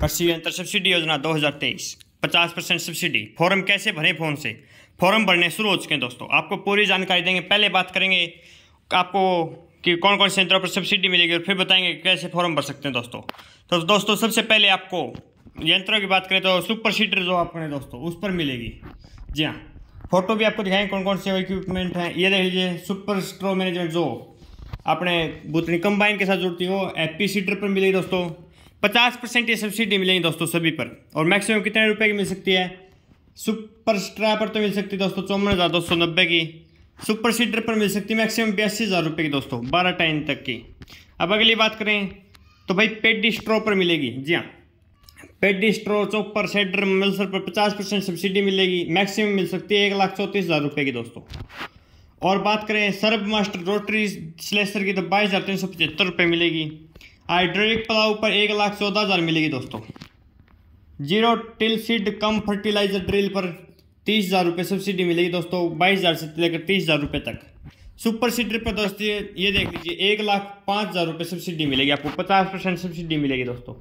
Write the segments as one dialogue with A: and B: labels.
A: कृषि यंत्र सब्सिडी योजना 2023 पचास परसेंट सब्सिडी फॉर्म कैसे भरें फ़ोन से फॉर्म भरने शुरू हो चुके हैं दोस्तों आपको पूरी जानकारी देंगे पहले बात करेंगे आपको कि कौन कौन से यंत्रों पर सब्सिडी मिलेगी और फिर बताएंगे कैसे फॉर्म भर सकते हैं दोस्तों तो दोस्तों सबसे पहले आपको यंत्रों की बात करें तो सुपर सीटर जो आपने दोस्तों उस पर मिलेगी जी हाँ फोटो भी आपको दिखाएंगे कौन कौन से इक्विपमेंट हैं ये देख लीजिए सुपर स्ट्रो मैनेजमेंट जो अपने बुतनी कंबाइन के साथ जुड़ती हो एपी सीटर पर मिलेगी दोस्तों पचास परसेंट ये सब्सिडी मिलेगी दोस्तों सभी पर और मैक्सिमम कितने रुपए की मिल सकती है सुपर स्ट्रा पर तो मिल सकती है दोस्तों चौवन हज़ार दो सौ नब्बे की सुपर सीटर पर मिल सकती है मैक्सिमम बयासी हज़ार रुपये की दोस्तों बारह टाइम तक की अब अगली बात करें तो भाई पेडी स्ट्रो पर मिलेगी जी हाँ पेडी स्ट्रो चौपर सेडर मिलसर पर पचास परसेंट सब्सिडी मिलेगी मैक्सिमम मिल सकती है एक लाख चौंतीस हज़ार रुपये की दोस्तों और बात करें सर्ब मास्टर रोटरी स्लेसर की तो बाईस हज़ार तीन सौ पचहत्तर रुपये मिलेगी हाइड्रोलिक पलाव पर एक लाख चौदह हज़ार मिलेगी दोस्तों zero till seed cum fertiliser drill पर तीस हज़ार रुपये सब्सिडी मिलेगी दोस्तों बाईस हज़ार से लेकर तीस हज़ार रुपये तक सुपर सीडर पर दोस्तों ये देख लीजिए एक लाख पाँच हज़ार रुपये सब्सिडी मिलेगी आपको पचास परसेंट सब्सिडी मिलेगी दोस्तों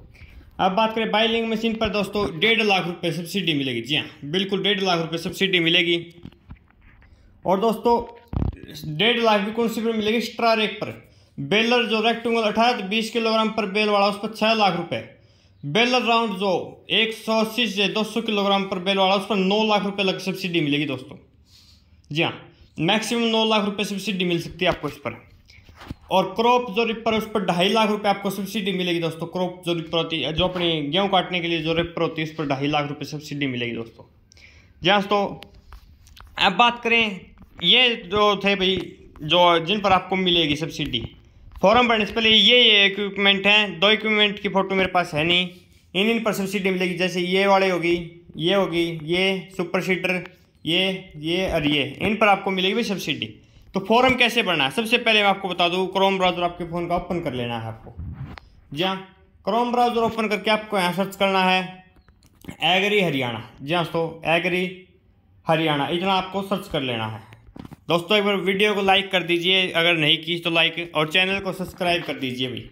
A: अब बात करें बाइलिंग मशीन पर दोस्तों डेढ़ लाख रुपये सब्सिडी मिलेगी जी हाँ बिल्कुल डेढ़ लाख रुपये सब्सिडी मिलेगी और दोस्तों डेढ़ लाख की कौन सी मिलेगी स्ट्रा रेक पर बेलर जो रेक्टेंगल अठारह तो बीस किलोग्राम पर बेल वाला उस पर छः लाख रुपए बेलर राउंड जो एक सौ अस्सी से दो सौ किलोग्राम पर बेल वाला उस पर नौ लाख रुपए लग सब्सिडी मिलेगी दोस्तों जी हाँ मैक्सिमम नौ लाख रुपए सब्सिडी मिल सकती है आपको इस पर और क्रॉप जो रिपर है उस पर ढाई लाख रुपए आपको सब्सिडी मिलेगी दोस्तों क्रॉप जो रिपर होती है जो अपनी गेहूँ काटने के लिए जो रिपर होती है उस पर ढाई लाख रुपये सब्सिडी मिलेगी दोस्तों जी हाँ दोस्तों अब बात करें ये जो थे भाई जो जिन पर आपको मिलेगी सब्सिडी फॉर्म भरने से पहले ये ये इक्विपमेंट हैं दो इक्विपमेंट की फ़ोटो मेरे पास है नहीं इन इन पर सब्सिडी मिलेगी जैसे ये वाले होगी ये होगी ये सुपर सीटर ये ये और ये इन पर आपको मिलेगी भी सब्सिडी तो फॉर्म कैसे भरना है सबसे पहले मैं आपको बता दूँ क्रोम ब्राउज़र आपके फ़ोन का ओपन कर लेना है आपको जी हाँ क्रोम ब्राउज़र ओपन करके आपको यहाँ सर्च करना है एगरी हरियाणा जी हाँ दोस्तों एगरी हरियाणा इतना आपको सर्च कर लेना है दोस्तों एक बार वीडियो को लाइक कर दीजिए अगर नहीं की तो लाइक और चैनल को सब्सक्राइब कर दीजिए भाई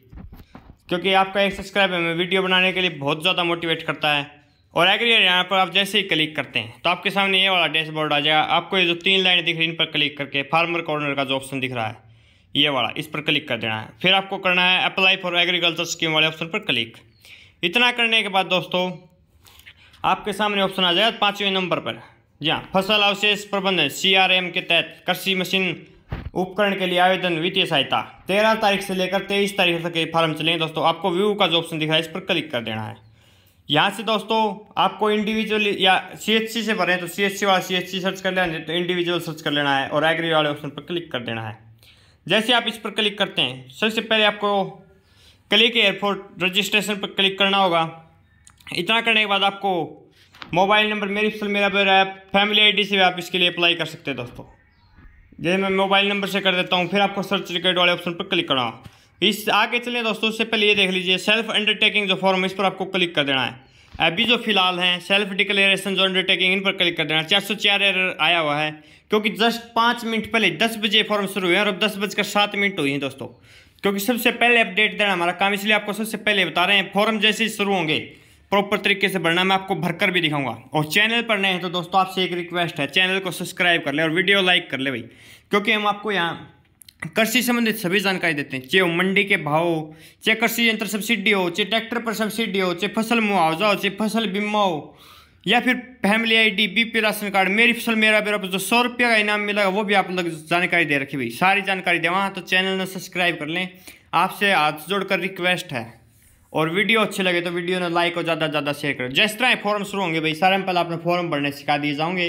A: क्योंकि आपका एक सब्सक्राइब हमें वीडियो बनाने के लिए बहुत ज़्यादा मोटिवेट करता है और एग्रीयर यहाँ पर आप जैसे ही क्लिक करते हैं तो आपके सामने ये वाला डैशबोर्ड आ जाएगा आपको ये जो तीन लाइन दिख रही है इन पर क्लिक करके फार्मर कॉर्नर का जो ऑप्शन दिख रहा है ये वाला इस पर क्लिक कर देना है फिर आपको करना है अप्लाई फॉर एग्रीकल्चर स्कीम वाले ऑप्शन पर क्लिक इतना करने के बाद दोस्तों आपके सामने ऑप्शन आ जाएगा पाँचवें नंबर पर જ્યાં फसल अवशेष प्रबंधन सीआरएम के तहत कृषि मशीन उपकरण के लिए आवेदन वित्तीय सहायता तेरह तारीख से लेकर तेईस तारीख तक ये फार्म चलेंगे दोस्तों आपको व्यू का जो ऑप्शन दिख रहा है इस पर क्लिक कर देना है यहाँ से दोस्तों आपको इंडिविजुअल या सी से भरें तो सी वाला सी सर्च कर लेना तो इंडिविजुअल सर्च कर लेना है और एग्री वाले ऑप्शन पर क्लिक कर देना है जैसे आप इस पर क्लिक करते हैं सबसे पहले आपको क्लिक एयरपोर्ट रजिस्ट्रेशन पर क्लिक करना होगा इतना करने के बाद आपको मोबाइल नंबर मेरी फिसल मेरा पर है फैमिली आईडी से भी आप इसके लिए अप्लाई कर सकते हैं दोस्तों जैसे मैं मोबाइल नंबर से कर देता हूँ फिर आपको सर्च रिकेट वाले ऑप्शन पर क्लिक करना इस आगे चलें दोस्तों इससे पहले ये देख लीजिए सेल्फ अंडरटेकिंग जो फॉर्म इस पर आपको क्लिक कर देना है अभी जो फिलहाल हैं सेल्फ डिक्लेरेशन जो अंडरटेकिंग इन पर क्लिक कर देना चार सौ चार एरर आया हुआ है क्योंकि जस्ट पाँच मिनट पहले दस बजे फॉर्म शुरू हुए हैं और अब दस बजकर सात मिनट हुई हैं दोस्तों क्योंकि सबसे पहले अपडेट देना हमारा काम इसलिए आपको सबसे पहले बता रहे हैं फॉर्म जैसे ही शुरू होंगे प्रॉपर तरीके से भरना मैं आपको भरकर भी दिखाऊंगा और चैनल पर नए हैं तो दोस्तों आपसे एक रिक्वेस्ट है चैनल को सब्सक्राइब कर ले और वीडियो लाइक कर ले भाई क्योंकि हम आपको यहाँ कृषि संबंधित सभी जानकारी देते हैं चाहे मंडी के भाव हो चाहे कृषि यंत्र सब्सिडी हो चाहे ट्रैक्टर पर सब्सिडी हो चाहे फसल मुआवजा हो चाहे फसल बीमा हो या फिर family ID BP ration card मेरी फसल मेरा बेरा जो सौ रुपये का इनाम मिलेगा वो भी आप लोग जानकारी दे रखी भाई सारी जानकारी दे वहाँ तो चैनल ने सब्सक्राइब कर लें आपसे हाथ जोड़कर रिक्वेस्ट है और वीडियो अच्छे लगे तो वीडियो ने लाइक और ज़्यादा से ज़्यादा शेयर करें जिस तरह फॉर्म शुरू होंगे भाई सारे में पहले आपने फॉर्म भरने सिखा दिए जाऊंगे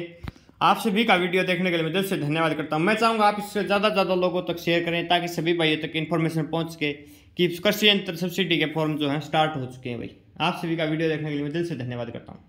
A: आप सभी का वीडियो देखने के लिए मैं दिल से धन्यवाद करता हूँ मैं चाहूँगा आप इससे ज़्यादा से ज़्यादा लोगों तक शेयर करें ताकि सभी भाइयों तक इन्फॉर्मेशन पहुँच सके कि कृषि यंत्र सब्सिडी के फॉर्म जो हैं स्टार्ट हो चुके हैं भाई आप सभी का वीडियो देखने के लिए मैं दिल से धन्यवाद करता हूँ